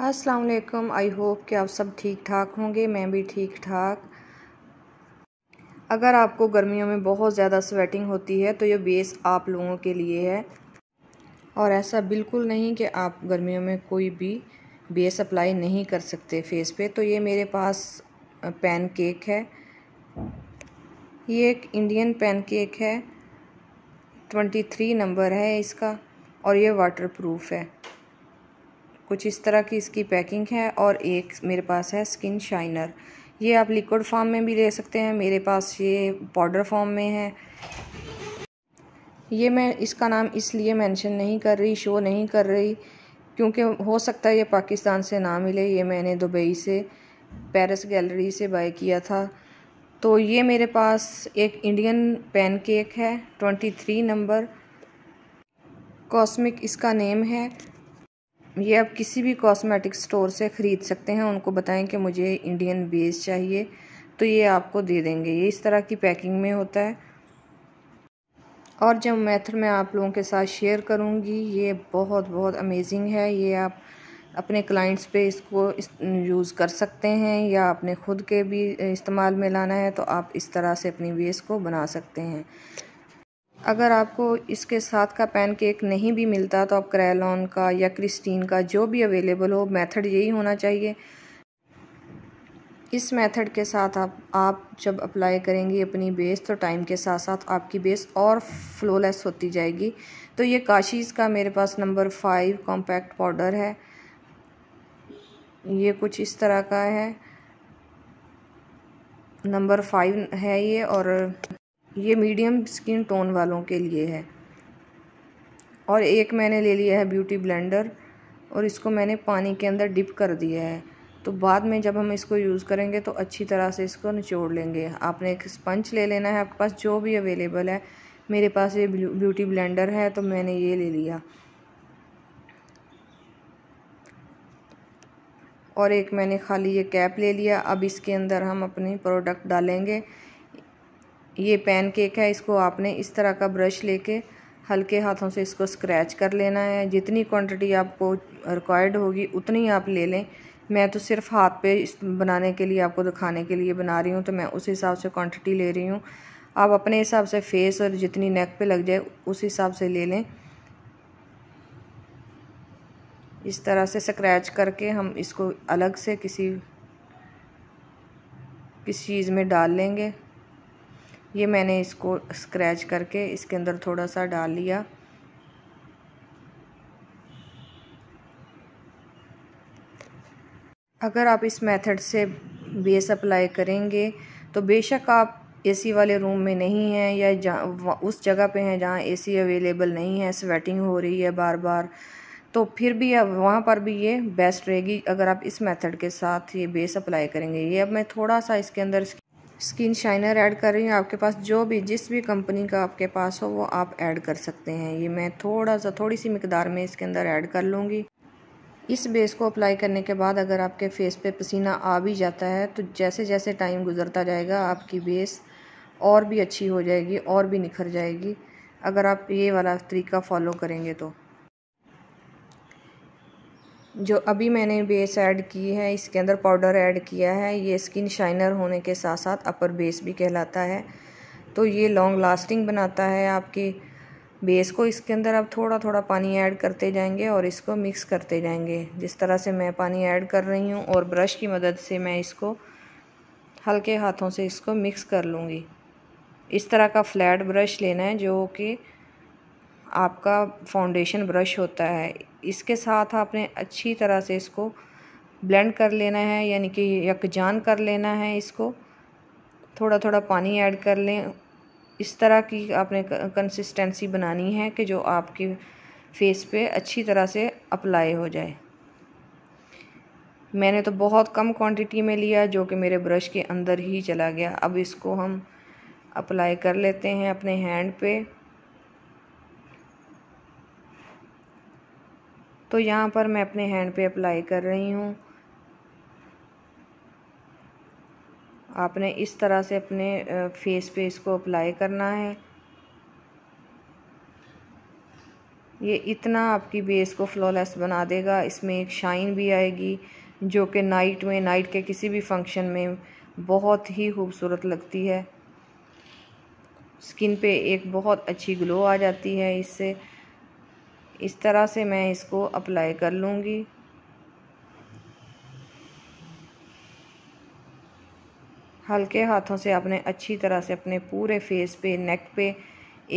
अस्सलाम वालेकुम I hope कि आप सब ठीक ठाक होंगे मैं भी ठीक ठाक अगर आपको गर्मियों में बहुत ज़्यादा स्वेटिंग होती है तो ये बेस आप लोगों के लिए है और ऐसा बिल्कुल नहीं कि आप गर्मियों में कोई भी बेस अप्लाई नहीं कर सकते फेस पे तो ये मेरे पास पैन केक है ये एक इंडियन पैन केक है ट्वेंटी थ्री नंबर है इसका और ये वाटर प्रूफ है कुछ इस तरह की इसकी पैकिंग है और एक मेरे पास है स्किन शाइनर ये आप लिक्विड फॉर्म में भी ले सकते हैं मेरे पास ये पाउडर फॉर्म में है ये मैं इसका नाम इसलिए मेंशन नहीं कर रही शो नहीं कर रही क्योंकि हो सकता है ये पाकिस्तान से ना मिले ये मैंने दुबई से पेरिस गैलरी से बाय किया था तो ये मेरे पास एक इंडियन पैनकेक है ट्वेंटी थ्री नंबर कॉस्मिक इसका नेम है ये आप किसी भी कॉस्मेटिक स्टोर से ख़रीद सकते हैं उनको बताएं कि मुझे इंडियन बेस चाहिए तो ये आपको दे देंगे ये इस तरह की पैकिंग में होता है और जब मेथड मैं आप लोगों के साथ शेयर करूँगी ये बहुत बहुत अमेजिंग है ये आप अपने क्लाइंट्स पे इसको इस, यूज़ कर सकते हैं या अपने खुद के भी इस्तेमाल में लाना है तो आप इस तरह से अपनी बेस को बना सकते हैं अगर आपको इसके साथ का पैनकेक नहीं भी मिलता तो आप क्रैलॉन का या क्रिस्टीन का जो भी अवेलेबल हो मेथड यही होना चाहिए इस मेथड के साथ आप आप जब अप्लाई करेंगी अपनी बेस तो टाइम के साथ साथ आपकी बेस और फ्लोलेस होती जाएगी तो ये काशीज़ का मेरे पास नंबर फाइव कॉम्पैक्ट पाउडर है ये कुछ इस तरह का है नंबर फाइव है ये और ये मीडियम स्किन टोन वालों के लिए है और एक मैंने ले लिया है ब्यूटी ब्लेंडर और इसको मैंने पानी के अंदर डिप कर दिया है तो बाद में जब हम इसको यूज़ करेंगे तो अच्छी तरह से इसको निचोड़ लेंगे आपने एक स्पंज ले लेना है आपके पास जो भी अवेलेबल है मेरे पास ये ब्यूटी ब्लेंडर है तो मैंने ये ले लिया और एक मैंने खाली ये कैप ले लिया अब इसके अंदर हम अपनी प्रोडक्ट डालेंगे ये पैन केक है इसको आपने इस तरह का ब्रश लेके हल्के हाथों से इसको स्क्रैच कर लेना है जितनी क्वांटिटी आपको रिक्वायर्ड होगी उतनी आप ले लें मैं तो सिर्फ हाथ पे इस बनाने के लिए आपको दिखाने के लिए बना रही हूँ तो मैं उस हिसाब से क्वांटिटी ले रही हूँ आप अपने हिसाब से फेस और जितनी नेक पे लग जाए उस हिसाब से ले लें इस तरह से स्क्रैच करके हम इसको अलग से किसी किसी चीज़ में डाल लेंगे ये मैंने इसको स्क्रैच करके इसके अंदर थोड़ा सा डाल लिया अगर आप इस मेथड से बेस अप्लाई करेंगे तो बेशक आप एसी वाले रूम में नहीं हैं या उस जगह पे हैं जहाँ एसी अवेलेबल नहीं है स्वेटिंग हो रही है बार बार तो फिर भी अब वहाँ पर भी ये बेस्ट रहेगी अगर आप इस मेथड के साथ ये बेस अप्लाई करेंगे ये अब मैं थोड़ा सा इसके अंदर स्किन शाइनर ऐड कर रही हूँ आपके पास जो भी जिस भी कंपनी का आपके पास हो वो आप ऐड कर सकते हैं ये मैं थोड़ा सा थोड़ी सी मकदार में इसके अंदर ऐड कर लूँगी इस बेस को अप्लाई करने के बाद अगर आपके फेस पे पसीना आ भी जाता है तो जैसे जैसे टाइम गुजरता जाएगा आपकी बेस और भी अच्छी हो जाएगी और भी निखर जाएगी अगर आप ये वाला तरीका फॉलो करेंगे तो जो अभी मैंने बेस ऐड की है इसके अंदर पाउडर ऐड किया है ये स्किन शाइनर होने के साथ साथ अपर बेस भी कहलाता है तो ये लॉन्ग लास्टिंग बनाता है आपकी बेस को इसके अंदर आप थोड़ा थोड़ा पानी ऐड करते जाएंगे और इसको मिक्स करते जाएंगे जिस तरह से मैं पानी ऐड कर रही हूँ और ब्रश की मदद से मैं इसको हल्के हाथों से इसको मिक्स कर लूँगी इस तरह का फ्लैट ब्रश लेना है जो कि आपका फाउंडेशन ब्रश होता है इसके साथ आपने अच्छी तरह से इसको ब्लेंड कर लेना है यानी कि यकजान कर लेना है इसको थोड़ा थोड़ा पानी ऐड कर लें इस तरह की आपने कंसिस्टेंसी बनानी है कि जो आपके फेस पे अच्छी तरह से अप्लाई हो जाए मैंने तो बहुत कम क्वांटिटी में लिया जो कि मेरे ब्रश के अंदर ही चला गया अब इसको हम अप्लाई कर लेते हैं अपने हैंड पे तो यहाँ पर मैं अपने हैंड पे अप्लाई कर रही हूँ आपने इस तरह से अपने फेस पे इसको अप्लाई करना है ये इतना आपकी बेस को फ्लॉलेस बना देगा इसमें एक शाइन भी आएगी जो कि नाइट में नाइट के किसी भी फंक्शन में बहुत ही खूबसूरत लगती है स्किन पे एक बहुत अच्छी ग्लो आ जाती है इससे इस तरह से मैं इसको अप्लाई कर लूँगी हल्के हाथों से आपने अच्छी तरह से अपने पूरे फेस पे नेक पे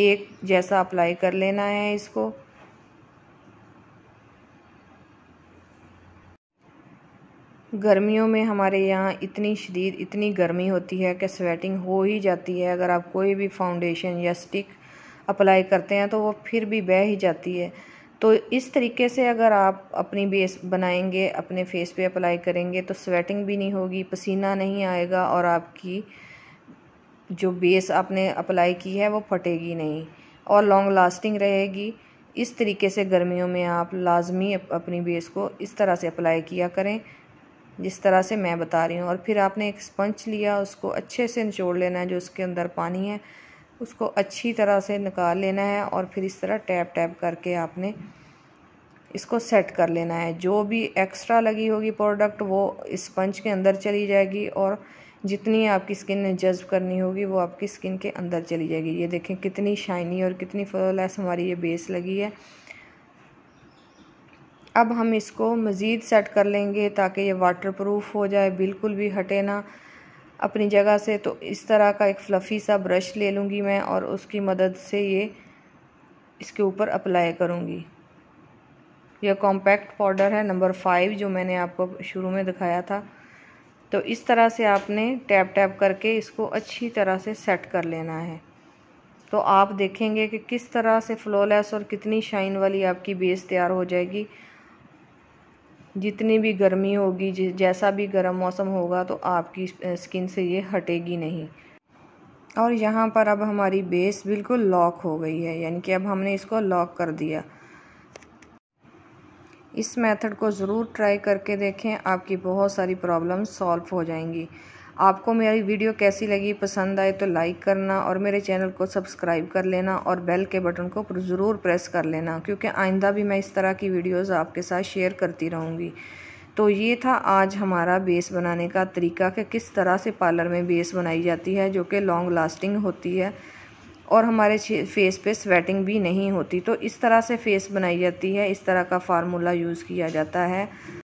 एक जैसा अप्लाई कर लेना है इसको गर्मियों में हमारे यहाँ इतनी शदीद इतनी गर्मी होती है कि स्वेटिंग हो ही जाती है अगर आप कोई भी फाउंडेशन या स्टिक अप्लाई करते हैं तो वो फिर भी बह ही जाती है तो इस तरीके से अगर आप अपनी बेस बनाएंगे अपने फेस पे अप्लाई करेंगे तो स्वेटिंग भी नहीं होगी पसीना नहीं आएगा और आपकी जो बेस आपने अप्लाई की है वो फटेगी नहीं और लॉन्ग लास्टिंग रहेगी इस तरीके से गर्मियों में आप लाजमी अपनी बेस को इस तरह से अप्लाई किया करें जिस तरह से मैं बता रही हूँ और फिर आपने एक स्पंच लिया उसको अच्छे से निचोड़ लेना है जो उसके अंदर पानी है उसको अच्छी तरह से निकाल लेना है और फिर इस तरह टैप टैप करके आपने इसको सेट कर लेना है जो भी एक्स्ट्रा लगी होगी प्रोडक्ट वो स्पंज के अंदर चली जाएगी और जितनी आपकी स्किन ने जज्ब करनी होगी वो आपकी स्किन के अंदर चली जाएगी ये देखें कितनी शाइनी और कितनी फ्लॉलेस हमारी ये बेस लगी है अब हम इसको मज़ीद सेट कर लेंगे ताकि ये वाटर प्रूफ हो जाए बिल्कुल भी हटे ना अपनी जगह से तो इस तरह का एक फ्लफ़ी सा ब्रश ले लूँगी मैं और उसकी मदद से ये इसके ऊपर अप्लाई करूँगी यह कॉम्पैक्ट पाउडर है नंबर फाइव जो मैंने आपको शुरू में दिखाया था तो इस तरह से आपने टैप टैप करके इसको अच्छी तरह से सेट कर लेना है तो आप देखेंगे कि किस तरह से फ्लॉलेस और कितनी शाइन वाली आपकी बेस तैयार हो जाएगी जितनी भी गर्मी होगी जैसा भी गर्म मौसम होगा तो आपकी स्किन से ये हटेगी नहीं और यहाँ पर अब हमारी बेस बिल्कुल लॉक हो गई है यानी कि अब हमने इसको लॉक कर दिया इस मेथड को ज़रूर ट्राई करके देखें आपकी बहुत सारी प्रॉब्लम सॉल्व हो जाएंगी आपको मेरी वीडियो कैसी लगी पसंद आए तो लाइक करना और मेरे चैनल को सब्सक्राइब कर लेना और बेल के बटन को ज़रूर प्रेस कर लेना क्योंकि आइंदा भी मैं इस तरह की वीडियोस आपके साथ शेयर करती रहूँगी तो ये था आज हमारा बेस बनाने का तरीका कि किस तरह से पार्लर में बेस बनाई जाती है जो कि लॉन्ग लास्टिंग होती है और हमारे फेस पे स्वेटिंग भी नहीं होती तो इस तरह से फेस बनाई जाती है इस तरह का फार्मूला यूज़ किया जाता है